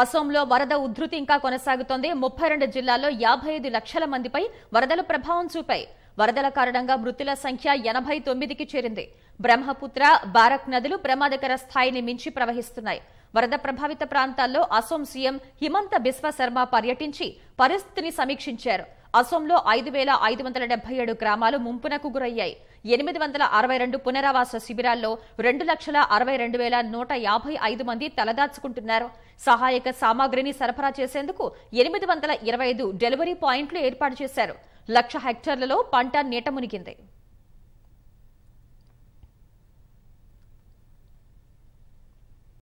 అసోంలో వరద ఉధృతి ఇంకా కొనసాగుతోంది ముప్పై రెండు జిల్లాల్లో యాభై ఐదు లక్షల మందిపై వరదలు ప్రభావం చూపాయి వరదల కారణంగా మృతుల సంఖ్య ఎనభై తొమ్మిదికి చేరింది బ్రహ్మపుత్ర బారక్ నదులు ప్రమాదకర స్థాయిని మించి ప్రవహిస్తున్నాయి వరద ప్రభావిత ప్రాంతాల్లో అసోం సీఎం హిమంత బిశ్వ శర్మ పర్యటించి పరిస్థితిని సమీక్షించారు అసోంలో ఐదు వేల ఐదు వందల డెబ్బై ఏడు గ్రామాలు ముంపునకు గురయ్యాయి ఎనిమిది వందల అరవై రెండు పునరావాస శిబిరాల్లో రెండు లక్షల అరవై రెండు వేల నూట యాభై ఐదు మంది తలదాచుకుంటున్నారు సహాయక సామాగ్రిని సరఫరా చేసేందుకు ఎనిమిది వందల ఇరవై ఐదు డెలివరీ పాయింట్లు ఏర్పాటు చేశారు లక్ష హెక్టార్లలో పంట నీట మునిగింది